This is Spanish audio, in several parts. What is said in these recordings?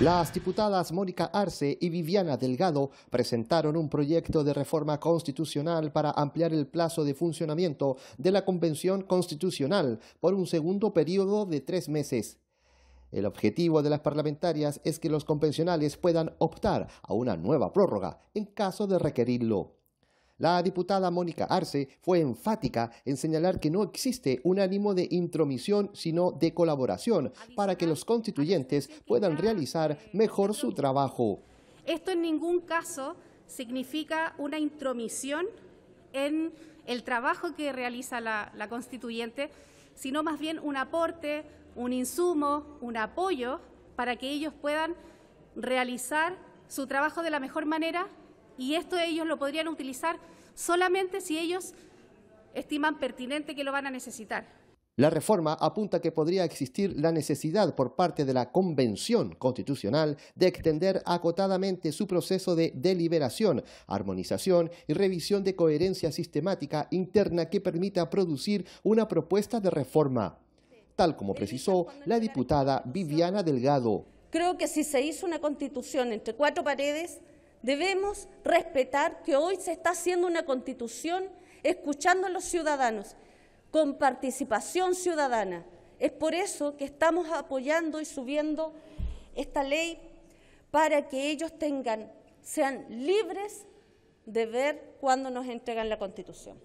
Las diputadas Mónica Arce y Viviana Delgado presentaron un proyecto de reforma constitucional para ampliar el plazo de funcionamiento de la Convención Constitucional por un segundo periodo de tres meses. El objetivo de las parlamentarias es que los convencionales puedan optar a una nueva prórroga en caso de requerirlo. La diputada Mónica Arce fue enfática en señalar que no existe un ánimo de intromisión, sino de colaboración, para que los constituyentes puedan realizar mejor su trabajo. Esto en ningún caso significa una intromisión en el trabajo que realiza la, constituyente, sino más bien un aporte, un insumo, un apoyo para que ellos puedan realizar su trabajo de la mejor manera y esto ellos lo podrían utilizar solamente si ellos estiman pertinente que lo van a necesitar. La reforma apunta que podría existir la necesidad por parte de la Convención Constitucional de extender acotadamente su proceso de deliberación, armonización y revisión de coherencia sistemática interna que permita producir una propuesta de reforma, tal como precisó la diputada Viviana Delgado. Creo que si se hizo una constitución entre cuatro paredes, Debemos respetar que hoy se está haciendo una constitución escuchando a los ciudadanos, con participación ciudadana. Es por eso que estamos apoyando y subiendo esta ley para que ellos sean libres de ver cuando nos entregan la Constitución.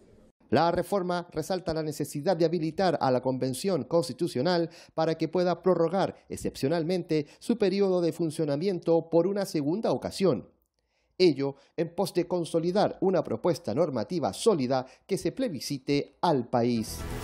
La reforma resalta la necesidad de habilitar a la Convención Constitucional para que pueda prorrogar excepcionalmente su periodo de funcionamiento por una segunda ocasión ello en pos de consolidar una propuesta normativa sólida que se plebiscite al país.